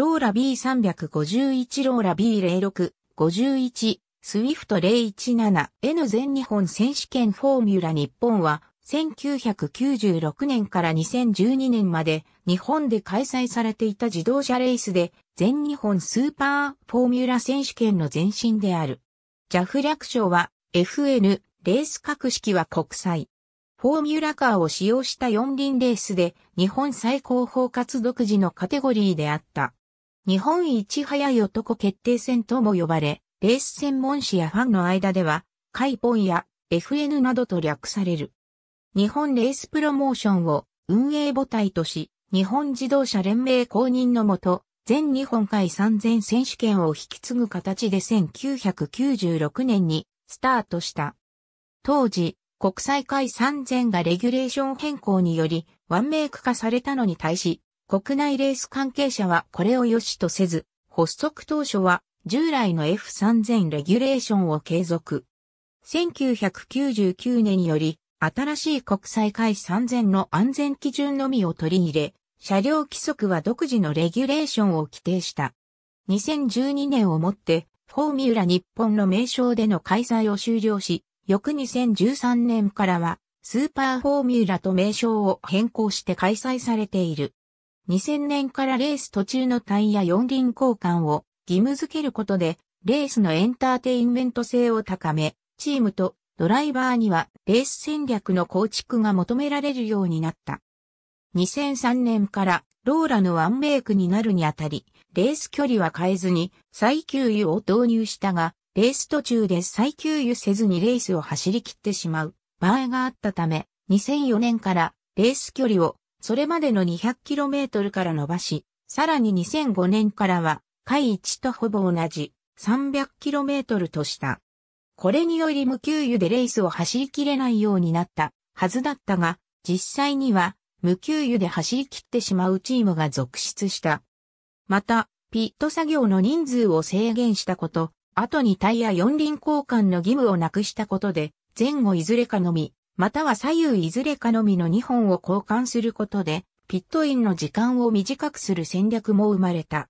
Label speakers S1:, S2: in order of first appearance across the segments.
S1: ローラ B351 ローラ B06、51、スウィフト 017N 全日本選手権フォーミュラ日本は1996年から2012年まで日本で開催されていた自動車レースで全日本スーパーフォーミュラ選手権の前身である。JAF 略称は FN、レース格式は国際。フォーミュラカーを使用した四輪レースで日本最高峰活独自のカテゴリーであった。日本一早い男決定戦とも呼ばれ、レース専門誌やファンの間では、カイポンや FN などと略される。日本レースプロモーションを運営母体とし、日本自動車連盟公認のもと、全日本海3000選手権を引き継ぐ形で1996年にスタートした。当時、国際海3000がレギュレーション変更により、ワンメイク化されたのに対し、国内レース関係者はこれを良しとせず、発足当初は従来の F3000 レギュレーションを継続。1999年より新しい国際会3000の安全基準のみを取り入れ、車両規則は独自のレギュレーションを規定した。2012年をもって、フォーミュラ日本の名称での開催を終了し、翌2013年からは、スーパーフォーミュラと名称を変更して開催されている。2000年からレース途中のタイヤ4輪交換を義務付けることで、レースのエンターテインメント性を高め、チームとドライバーにはレース戦略の構築が求められるようになった。2003年からローラのワンメイクになるにあたり、レース距離は変えずに再給油を導入したが、レース途中で再給油せずにレースを走り切ってしまう場合があったため、2004年からレース距離をそれまでの 200km から伸ばし、さらに2005年からは、海一とほぼ同じ 300km とした。これにより無給油でレースを走りきれないようになったはずだったが、実際には無給油で走りきってしまうチームが続出した。また、ピット作業の人数を制限したこと、後にタイヤ四輪交換の義務をなくしたことで、前後いずれかのみ、または左右いずれかのみの2本を交換することで、ピットインの時間を短くする戦略も生まれた。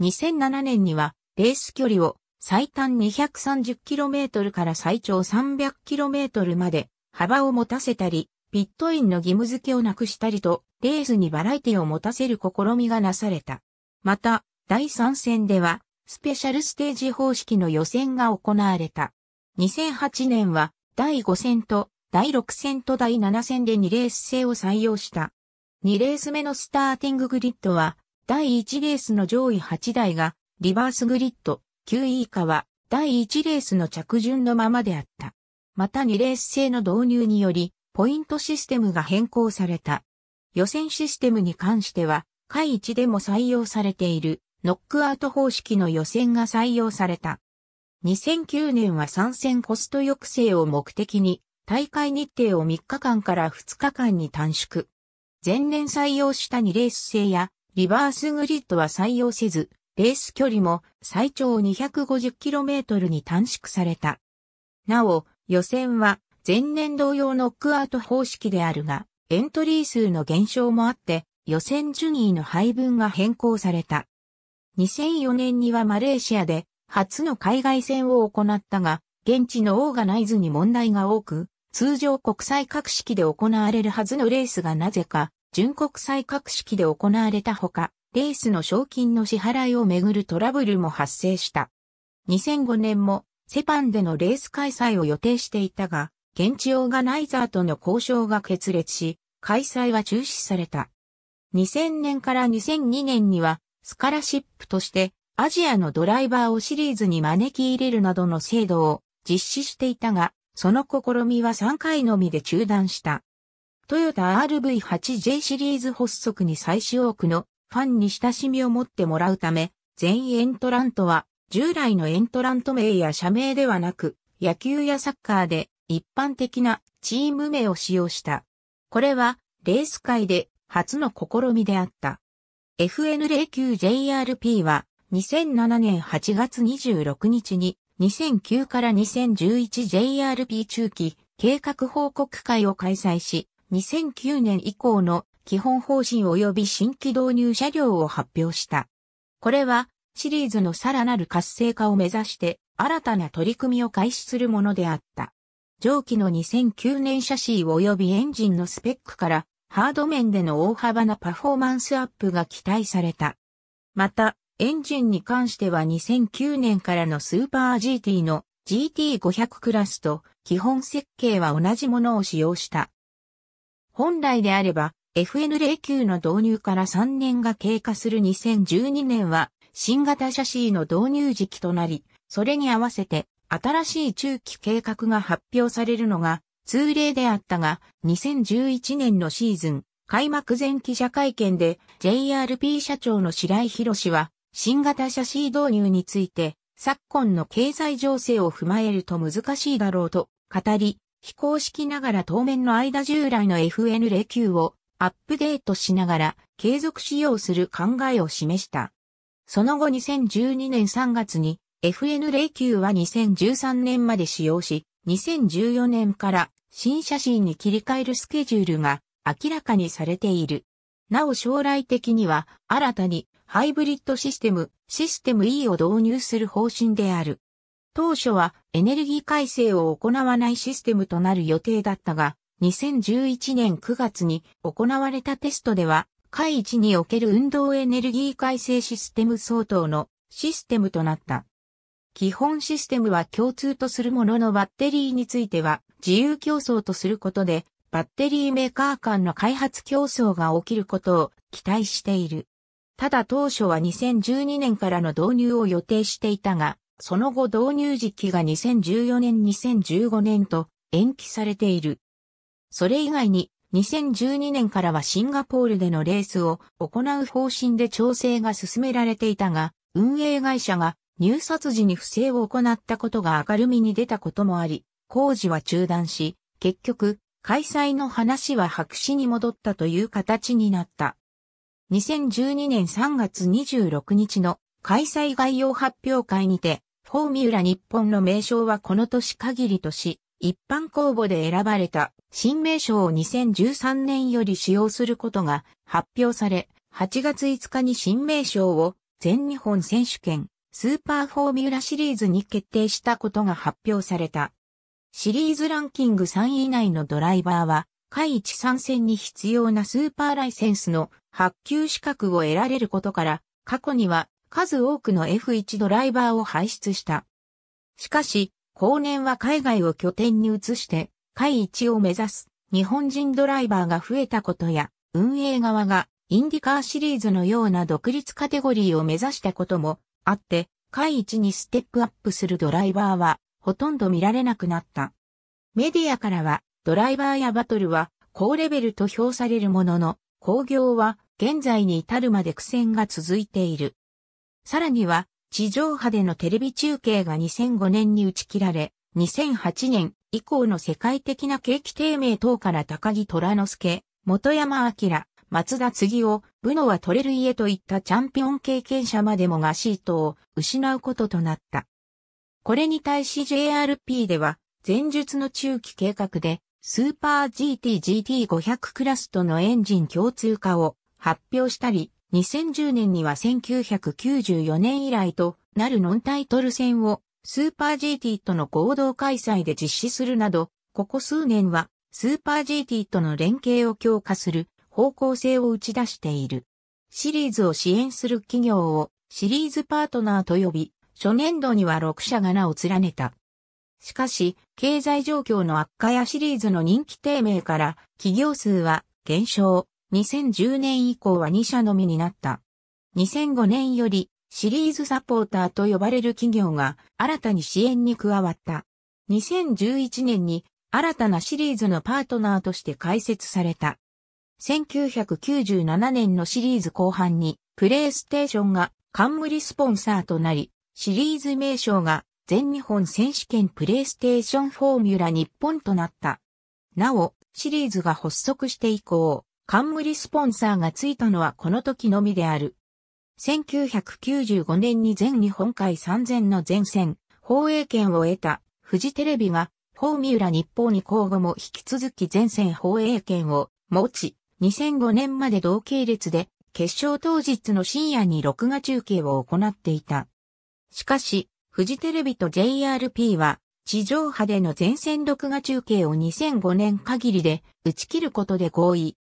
S1: 2007年には、レース距離を最短 230km から最長 300km まで幅を持たせたり、ピットインの義務付けをなくしたりと、レースにバラエティを持たせる試みがなされた。また、第3戦では、スペシャルステージ方式の予選が行われた。2008年は、第5戦と第6戦と第7戦で2レース制を採用した。2レース目のスターティンググリッドは、第1レースの上位8台が、リバースグリッド、9位以下は、第1レースの着順のままであった。また2レース制の導入により、ポイントシステムが変更された。予選システムに関しては、下位1でも採用されている、ノックアウト方式の予選が採用された。2009年は参戦コスト抑制を目的に、大会日程を3日間から2日間に短縮。前年採用した2レース制やリバースグリッドは採用せず、レース距離も最長 250km に短縮された。なお、予選は前年同様ノックアウト方式であるが、エントリー数の減少もあって、予選順位の配分が変更された。2004年にはマレーシアで初の海外戦を行ったが、現地のオーガナイズに問題が多く、通常国際格式で行われるはずのレースがなぜか、準国際格式で行われたほか、レースの賞金の支払いをめぐるトラブルも発生した。2005年も、セパンでのレース開催を予定していたが、現地オーガナイザーとの交渉が決裂し、開催は中止された。2000年から2002年には、スカラシップとして、アジアのドライバーをシリーズに招き入れるなどの制度を実施していたが、その試みは3回のみで中断した。トヨタ RV8J シリーズ発足に最終多くのファンに親しみを持ってもらうため、全員エントラントは従来のエントラント名や社名ではなく、野球やサッカーで一般的なチーム名を使用した。これはレース界で初の試みであった。FN09JRP は2007年8月26日に2009から 2011JRP 中期計画報告会を開催し、2009年以降の基本方針及び新規導入車両を発表した。これはシリーズのさらなる活性化を目指して新たな取り組みを開始するものであった。上記の2009年シャシー及びエンジンのスペックからハード面での大幅なパフォーマンスアップが期待された。また、エンジンに関しては2009年からのスーパー GT の GT500 クラスと基本設計は同じものを使用した。本来であれば FN09 の導入から3年が経過する2012年は新型シャシーの導入時期となり、それに合わせて新しい中期計画が発表されるのが通例であったが、2011年のシーズン、開幕前記者会見で JRP 社長の白井博士は、新型車ー導入について、昨今の経済情勢を踏まえると難しいだろうと語り、非公式ながら当面の間従来の FN09 をアップデートしながら継続使用する考えを示した。その後2012年3月に FN09 は2013年まで使用し、2014年から新写真に切り替えるスケジュールが明らかにされている。なお将来的には新たにハイブリッドシステム、システム E を導入する方針である。当初はエネルギー改正を行わないシステムとなる予定だったが、2011年9月に行われたテストでは、会1における運動エネルギー改正システム相当のシステムとなった。基本システムは共通とするもののバッテリーについては自由競争とすることでバッテリーメーカー間の開発競争が起きることを期待している。ただ当初は2012年からの導入を予定していたが、その後導入時期が2014年2015年と延期されている。それ以外に2012年からはシンガポールでのレースを行う方針で調整が進められていたが、運営会社が入札時に不正を行ったことが明るみに出たこともあり、工事は中断し、結局、開催の話は白紙に戻ったという形になった。2012年3月26日の開催概要発表会にて、フォーミュラ日本の名称はこの年限りとし、一般公募で選ばれた新名称を2013年より使用することが発表され、8月5日に新名称を全日本選手権スーパーフォーミュラシリーズに決定したことが発表された。シリーズランキング3位以内のドライバーは、下位置参戦に必要なスーパーライセンスの発給資格を得られることから、過去には数多くの F1 ドライバーを輩出した。しかし、後年は海外を拠点に移して、海1を目指す日本人ドライバーが増えたことや、運営側がインディカーシリーズのような独立カテゴリーを目指したこともあって、海1にステップアップするドライバーはほとんど見られなくなった。メディアからはドライバーやバトルは高レベルと評されるものの、工業は現在に至るまで苦戦が続いている。さらには、地上波でのテレビ中継が2005年に打ち切られ、2008年以降の世界的な景気低迷等から高木虎之助、元山明、松田次を、ブノは取れる家といったチャンピオン経験者までもがシートを失うこととなった。これに対し JRP では、前述の中期計画で、スーパー GT GT500 クラスとのエンジン共通化を発表したり、2010年には1994年以来となるノンタイトル戦をスーパー GT との合同開催で実施するなど、ここ数年はスーパー GT との連携を強化する方向性を打ち出している。シリーズを支援する企業をシリーズパートナーと呼び、初年度には6社が名を連ねた。しかし、経済状況の悪化やシリーズの人気低迷から、企業数は減少、2010年以降は2社のみになった。2005年よりシリーズサポーターと呼ばれる企業が新たに支援に加わった。2011年に新たなシリーズのパートナーとして開設された。1997年のシリーズ後半にプレイステーションが冠スポンサーとなり、シリーズ名称が全日本選手権プレイステーションフォーミュラ日本となった。なお、シリーズが発足して以降、冠スポンサーがついたのはこの時のみである。1995年に全日本海3000の前線、放映権を得た、富士テレビが、ホーミュラ日報に交互も引き続き前線放映権を持ち、2005年まで同系列で、決勝当日の深夜に録画中継を行っていた。しかし、富士テレビと JRP は、地上波での前線録画中継を2005年限りで打ち切ることで合意。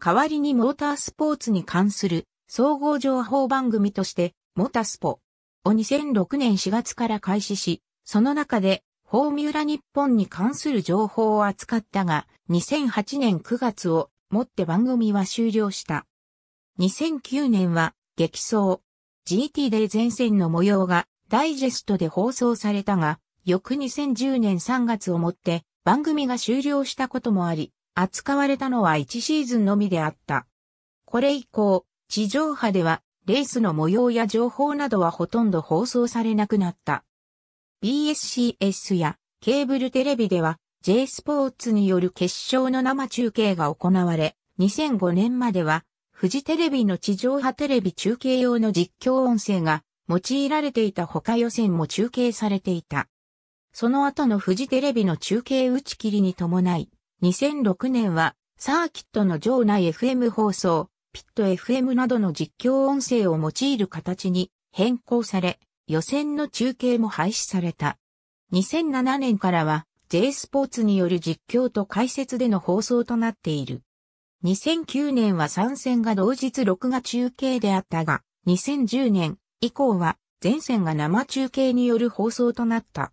S1: 代わりにモータースポーツに関する総合情報番組として、モタスポを2006年4月から開始し、その中でフォーミュラ日本に関する情報を扱ったが、2008年9月をもって番組は終了した。2009年は激走 GT で前線の模様がダイジェストで放送されたが、翌2010年3月をもって番組が終了したこともあり、扱われたのは1シーズンのみであった。これ以降、地上波ではレースの模様や情報などはほとんど放送されなくなった。BSCS やケーブルテレビでは J スポーツによる決勝の生中継が行われ、2005年までは富士テレビの地上波テレビ中継用の実況音声が用いられていた他予選も中継されていた。その後の富士テレビの中継打ち切りに伴い、2006年は、サーキットの場内 FM 放送、ピット FM などの実況音声を用いる形に変更され、予選の中継も廃止された。2007年からは J スポーツによる実況と解説での放送となっている。2009年は参戦が同日録画中継であったが、2010年以降は全線が生中継による放送となった。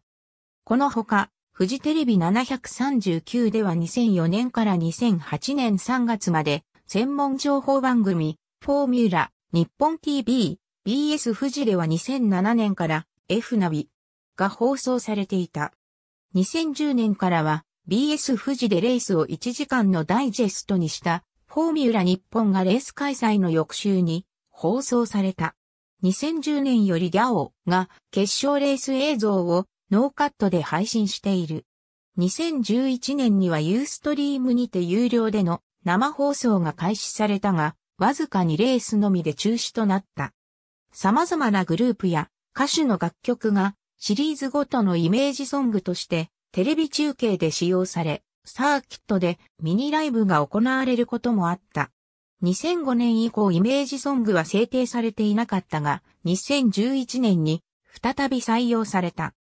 S1: このほか、フジテレビ739では2004年から2008年3月まで、専門情報番組、フォーミュラ、日本 TV、BS 富士では2007年から F ナビが放送されていた。2010年からは BS 富士でレースを1時間のダイジェストにしたフォーミュラ日本がレース開催の翌週に放送された。2010年よりギャオが決勝レース映像をノーカットで配信している。2011年にはユーストリームにて有料での生放送が開始されたが、わずかにレースのみで中止となった。様々なグループや歌手の楽曲がシリーズごとのイメージソングとしてテレビ中継で使用され、サーキットでミニライブが行われることもあった。2005年以降イメージソングは制定されていなかったが、2011年に再び採用された。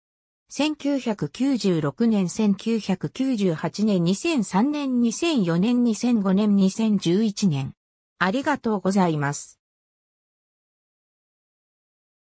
S1: 1996年、1998年、2003年、2004年、2005年、2011年。ありがとうございます。